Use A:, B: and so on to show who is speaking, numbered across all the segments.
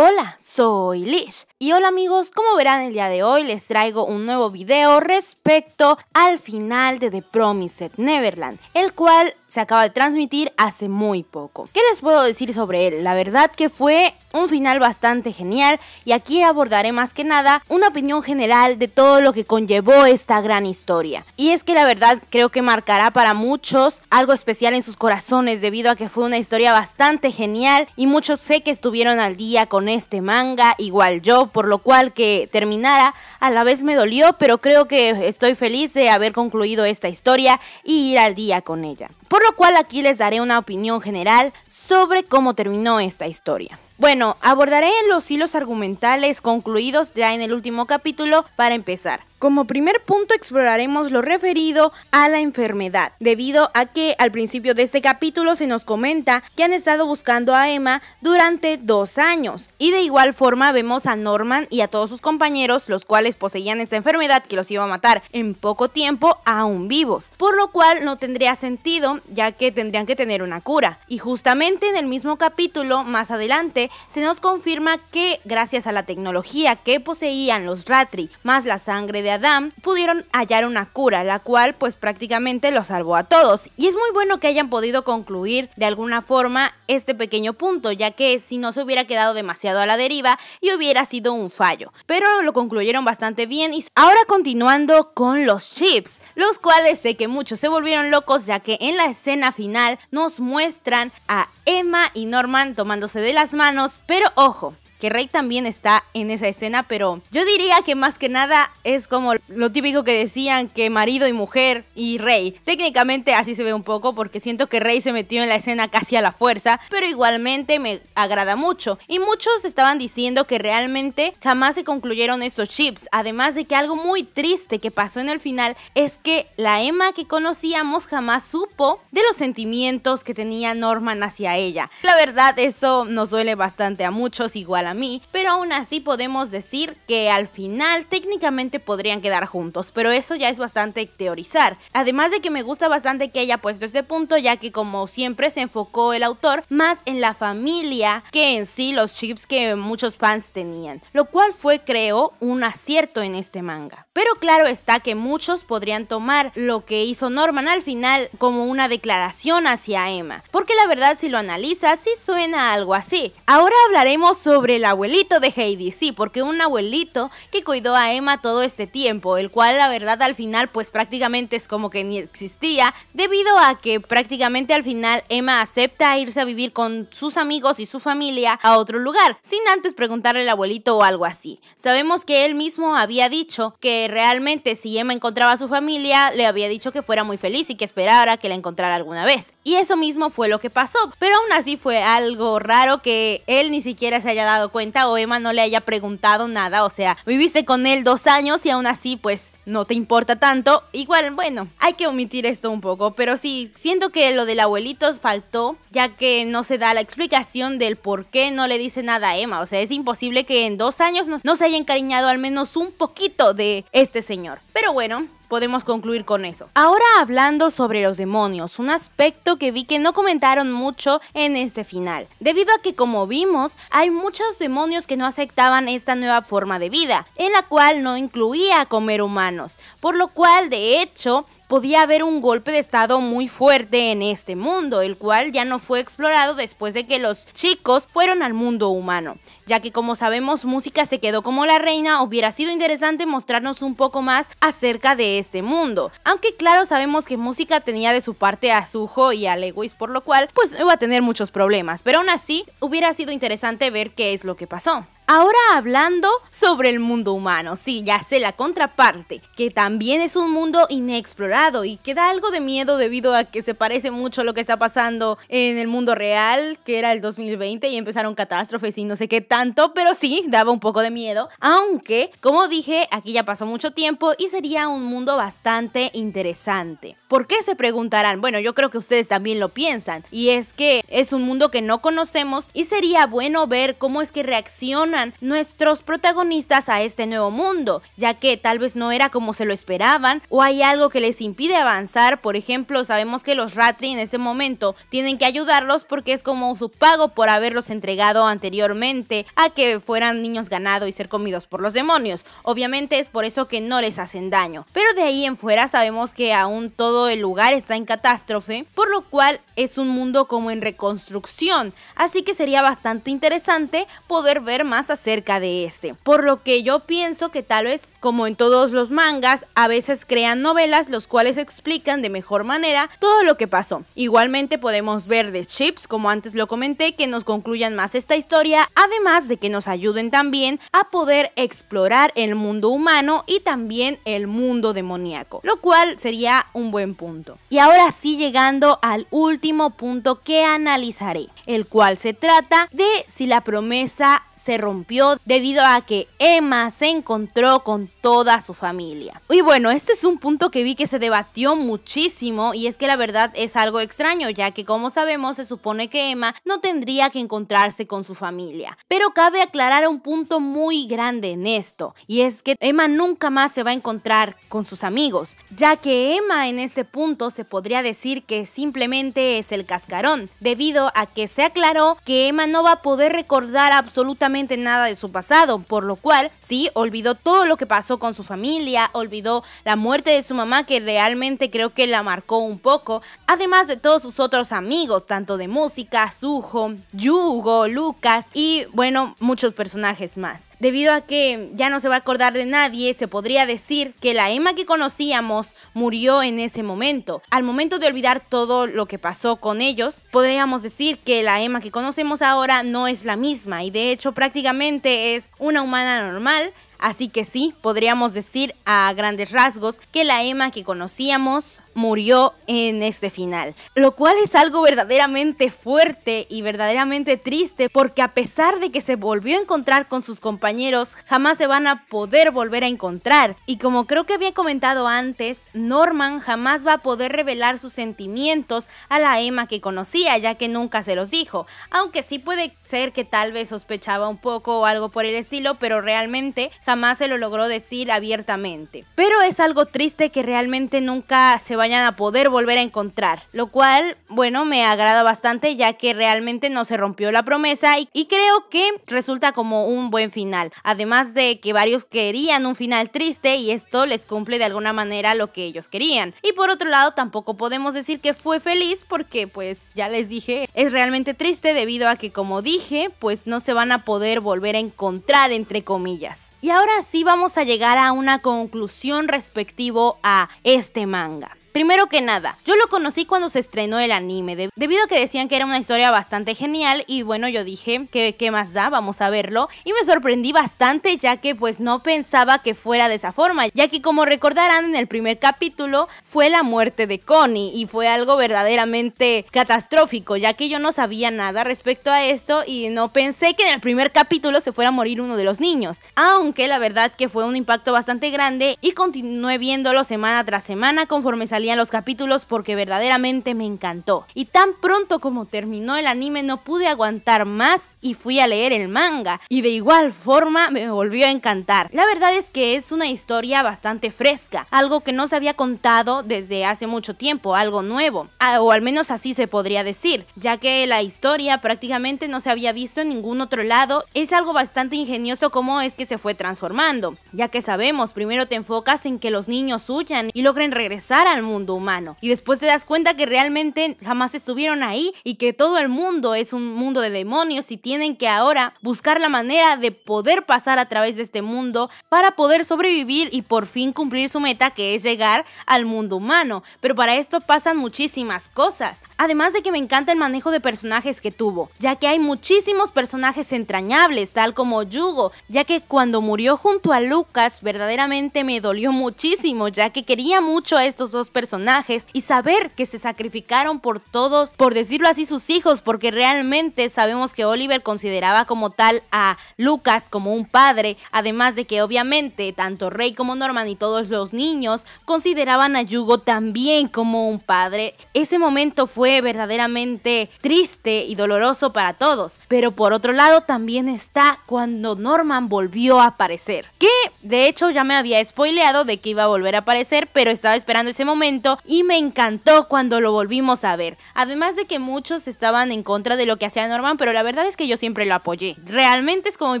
A: Hola, soy Lish. Y hola amigos, como verán el día de hoy les traigo un nuevo video respecto al final de The Promised Neverland, el cual se acaba de transmitir hace muy poco. ¿Qué les puedo decir sobre él? La verdad que fue un final bastante genial y aquí abordaré más que nada una opinión general de todo lo que conllevó esta gran historia. Y es que la verdad creo que marcará para muchos algo especial en sus corazones debido a que fue una historia bastante genial y muchos sé que estuvieron al día con este manga, igual yo, por lo cual que terminara a la vez me dolió, pero creo que estoy feliz de haber concluido esta historia y ir al día con ella. Por lo cual aquí les daré una opinión general sobre cómo terminó esta historia. Bueno, abordaré los hilos argumentales concluidos ya en el último capítulo para empezar. Como primer punto exploraremos lo referido a la enfermedad, debido a que al principio de este capítulo se nos comenta que han estado buscando a Emma durante dos años. Y de igual forma vemos a Norman y a todos sus compañeros, los cuales poseían esta enfermedad que los iba a matar en poco tiempo, aún vivos. Por lo cual no tendría sentido, ya que tendrían que tener una cura. Y justamente en el mismo capítulo, más adelante, se nos confirma que gracias a la tecnología que poseían los Ratri, más la sangre de Adam, pudieron hallar una cura, la cual pues prácticamente lo salvó a todos. Y es muy bueno que hayan podido concluir de alguna forma este pequeño punto, ya que si no se hubiera quedado demasiado a la deriva y hubiera sido un fallo. Pero lo concluyeron bastante bien y ahora continuando con los chips, los cuales sé que muchos se volvieron locos ya que en la escena final nos muestran a Emma y Norman tomándose de las manos, pero ojo, que Rey también está en esa escena, pero yo diría que más que nada es como lo típico que decían que marido y mujer y Rey. Técnicamente así se ve un poco porque siento que Rey se metió en la escena casi a la fuerza, pero igualmente me agrada mucho. Y muchos estaban diciendo que realmente jamás se concluyeron esos chips, además de que algo muy triste que pasó en el final es que la Emma que conocíamos jamás supo de los sentimientos que tenía Norman hacia ella. La verdad eso nos duele bastante a muchos, igual a mí, pero aún así podemos decir que al final técnicamente podrían quedar juntos, pero eso ya es bastante teorizar. Además de que me gusta bastante que haya puesto este punto, ya que como siempre se enfocó el autor más en la familia que en sí los chips que muchos fans tenían, lo cual fue creo un acierto en este manga. Pero claro está que muchos podrían tomar lo que hizo Norman al final como una declaración hacia Emma, porque la verdad si lo analizas sí suena algo así. Ahora hablaremos sobre el abuelito de Heidi, sí, porque un abuelito que cuidó a Emma todo este tiempo, el cual la verdad al final pues prácticamente es como que ni existía, debido a que prácticamente al final Emma acepta irse a vivir con sus amigos y su familia a otro lugar, sin antes preguntarle al abuelito o algo así. Sabemos que él mismo había dicho que realmente si Emma encontraba a su familia, le había dicho que fuera muy feliz y que esperara que la encontrara alguna vez. Y eso mismo fue lo que pasó, pero aún así fue algo raro que él ni siquiera se haya dado cuenta o Emma no le haya preguntado nada. O sea, viviste con él dos años y aún así, pues, no te importa tanto. Igual, bueno, hay que omitir esto un poco. Pero sí, siento que lo del abuelito faltó, ya que no se da la explicación del por qué no le dice nada a Emma. O sea, es imposible que en dos años no se haya encariñado al menos un poquito de este señor. Pero bueno, podemos concluir con eso. Ahora hablando sobre los demonios, un aspecto que vi que no comentaron mucho en este final, debido a que como vimos hay muchos demonios que no aceptaban esta nueva forma de vida, en la cual no incluía comer humanos, por lo cual de hecho podía haber un golpe de estado muy fuerte en este mundo, el cual ya no fue explorado después de que los chicos fueron al mundo humano, ya que como sabemos música se quedó como la reina, hubiera sido interesante mostrarnos un poco más acerca de este mundo, aunque claro sabemos que música tenía de su parte a Suho y a Lewis, por lo cual pues iba a tener muchos problemas, pero aún así hubiera sido interesante ver qué es lo que pasó. Ahora hablando sobre el mundo humano, sí, ya sé la contraparte, que también es un mundo inexplorado y que da algo de miedo debido a que se parece mucho a lo que está pasando en el mundo real, que era el 2020 y empezaron catástrofes y no sé qué tanto, pero sí, daba un poco de miedo, aunque, como dije, aquí ya pasó mucho tiempo y sería un mundo bastante interesante. ¿Por qué se preguntarán? Bueno, yo creo que ustedes también lo piensan. Y es que es un mundo que no conocemos y sería bueno ver cómo es que reaccionan nuestros protagonistas a este nuevo mundo, ya que tal vez no era como se lo esperaban o hay algo que les impide avanzar. Por ejemplo, sabemos que los Ratri en ese momento tienen que ayudarlos porque es como su pago por haberlos entregado anteriormente a que fueran niños ganados y ser comidos por los demonios. Obviamente es por eso que no les hacen daño. Pero de ahí en fuera sabemos que aún todo el lugar está en catástrofe, por lo cual es un mundo como en reconstrucción, así que sería bastante interesante poder ver más acerca de este. Por lo que yo pienso que tal vez, como en todos los mangas, a veces crean novelas los cuales explican de mejor manera todo lo que pasó. Igualmente podemos ver de chips, como antes lo comenté, que nos concluyan más esta historia, además de que nos ayuden también a poder explorar el mundo humano y también el mundo demoníaco, lo cual sería un buen punto. Y ahora sí llegando al último punto que analizaré, el cual se trata de si la promesa se rompió debido a que Emma se encontró con toda su familia. Y bueno, este es un punto que vi que se debatió muchísimo y es que la verdad es algo extraño, ya que como sabemos se supone que Emma no tendría que encontrarse con su familia. Pero cabe aclarar un punto muy grande en esto, y es que Emma nunca más se va a encontrar con sus amigos, ya que Emma en este este punto se podría decir que simplemente es el cascarón, debido a que se aclaró que Emma no va a poder recordar absolutamente nada de su pasado, por lo cual sí olvidó todo lo que pasó con su familia, olvidó la muerte de su mamá que realmente creo que la marcó un poco, además de todos sus otros amigos, tanto de música, Suho, Yugo, Lucas y bueno, muchos personajes más. Debido a que ya no se va a acordar de nadie, se podría decir que la Emma que conocíamos murió en ese momento. Al momento de olvidar todo lo que pasó con ellos, podríamos decir que la Emma que conocemos ahora no es la misma y de hecho prácticamente es una humana normal Así que sí, podríamos decir a grandes rasgos que la Emma que conocíamos murió en este final. Lo cual es algo verdaderamente fuerte y verdaderamente triste porque a pesar de que se volvió a encontrar con sus compañeros, jamás se van a poder volver a encontrar. Y como creo que había comentado antes, Norman jamás va a poder revelar sus sentimientos a la Emma que conocía, ya que nunca se los dijo. Aunque sí puede ser que tal vez sospechaba un poco o algo por el estilo, pero realmente jamás se lo logró decir abiertamente. Pero es algo triste que realmente nunca se va a a poder volver a encontrar, lo cual, bueno, me agrada bastante ya que realmente no se rompió la promesa y, y creo que resulta como un buen final, además de que varios querían un final triste y esto les cumple de alguna manera lo que ellos querían. Y por otro lado, tampoco podemos decir que fue feliz porque pues ya les dije, es realmente triste debido a que como dije, pues no se van a poder volver a encontrar entre comillas. Y ahora sí vamos a llegar a una conclusión respectivo a este manga. Primero que nada, yo lo conocí cuando se estrenó el anime, debido a que decían que era una historia bastante genial y bueno, yo dije, que qué más da? Vamos a verlo. Y me sorprendí bastante ya que pues no pensaba que fuera de esa forma, ya que como recordarán en el primer capítulo fue la muerte de Connie y fue algo verdaderamente catastrófico, ya que yo no sabía nada respecto a esto y no pensé que en el primer capítulo se fuera a morir uno de los niños. Aún que la verdad que fue un impacto bastante grande y continué viéndolo semana tras semana conforme salían los capítulos porque verdaderamente me encantó. Y tan pronto como terminó el anime no pude aguantar más y fui a leer el manga y de igual forma me volvió a encantar. La verdad es que es una historia bastante fresca, algo que no se había contado desde hace mucho tiempo, algo nuevo, o al menos así se podría decir, ya que la historia prácticamente no se había visto en ningún otro lado, es algo bastante ingenioso como es que se fue transformando, ya que sabemos, primero te enfocas en que los niños huyan y logren regresar al mundo humano, y después te das cuenta que realmente jamás estuvieron ahí y que todo el mundo es un mundo de demonios y tienen que ahora buscar la manera de poder pasar a través de este mundo para poder sobrevivir y por fin cumplir su meta que es llegar al mundo humano, pero para esto pasan muchísimas cosas, además de que me encanta el manejo de personajes que tuvo, ya que hay muchísimos personajes entrañables, tal como Yugo, ya que cuando murió junto a Lucas verdaderamente me dolió muchísimo, ya que quería mucho a estos dos personajes y saber que se sacrificaron por todos, por decirlo así, sus hijos, porque realmente sabemos que Oliver consideraba como tal a Lucas como un padre, además de que obviamente tanto Rey como Norman y todos los niños consideraban a Yugo también como un padre. Ese momento fue verdaderamente triste y doloroso para todos, pero por otro lado también está cuando Norman volvió a aparecer. Que de hecho ya me había spoileado de que iba a volver a aparecer, pero estaba esperando ese momento y me encantó cuando lo volvimos a ver. Además de que muchos estaban en contra de lo que hacía Norman, pero la verdad es que yo siempre lo apoyé. Realmente es como mi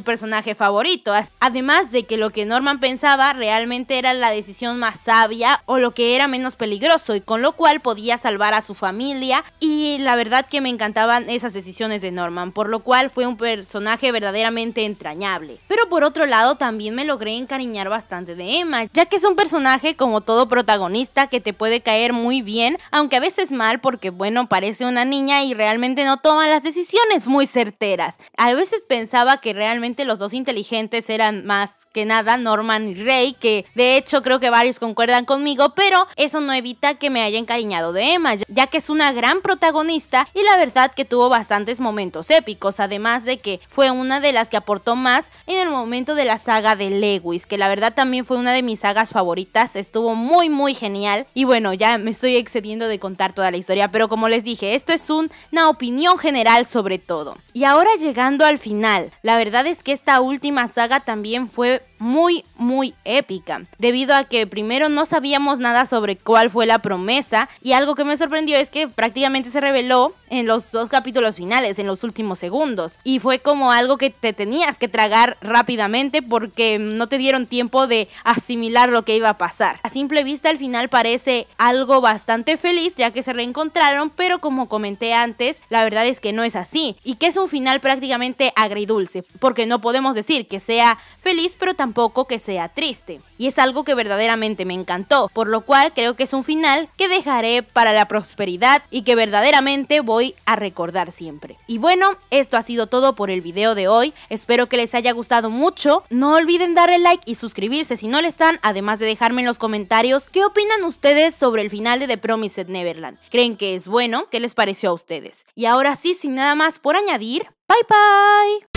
A: personaje favorito. Además de que lo que Norman pensaba realmente era la decisión más sabia o lo que era menos peligroso y con lo cual podía salvar a su familia y la verdad que me encantaban esas decisiones de Norman, por lo cual fue un personaje verdaderamente entrañable. Pero por otro lado, también me logré encariñar bastante de Emma, ya que es un personaje como todo protagonista que te puede caer muy bien, aunque a veces mal porque bueno, parece una niña y realmente no toma las decisiones muy certeras. A veces pensaba que realmente los dos inteligentes eran más que nada Norman y Rey, que de hecho creo que varios concuerdan conmigo, pero eso no evita que me haya encariñado de Emma, ya que es una gran protagonista y la verdad que tuvo bastantes momentos épicos, además de que fue una de las que aportó más en el momento de la saga de Lewis, que la verdad también fue una de mis sagas favoritas, estuvo muy muy genial y bueno, ya me estoy excediendo de contar toda la historia, pero como les dije, esto es una opinión general sobre todo. Y ahora llegando al final, la verdad es que esta última saga también fue muy, muy épica, debido a que primero no sabíamos nada sobre cuál fue la promesa y algo que me sorprendió es que prácticamente se reveló en los dos capítulos finales, en los últimos segundos, y fue como algo que te tenías que tragar rápidamente porque no te dieron tiempo de asimilar lo que iba a pasar. A simple vista el final parece algo bastante feliz ya que se reencontraron, pero como comenté antes, la verdad es que no es así y que es un final prácticamente agridulce, porque no podemos decir que sea feliz, pero poco que sea triste. Y es algo que verdaderamente me encantó, por lo cual creo que es un final que dejaré para la prosperidad y que verdaderamente voy a recordar siempre. Y bueno, esto ha sido todo por el video de hoy, espero que les haya gustado mucho, no olviden darle like y suscribirse si no lo están, además de dejarme en los comentarios qué opinan ustedes sobre el final de The Promised Neverland. ¿Creen que es bueno? ¿Qué les pareció a ustedes? Y ahora sí, sin nada más por añadir, bye bye.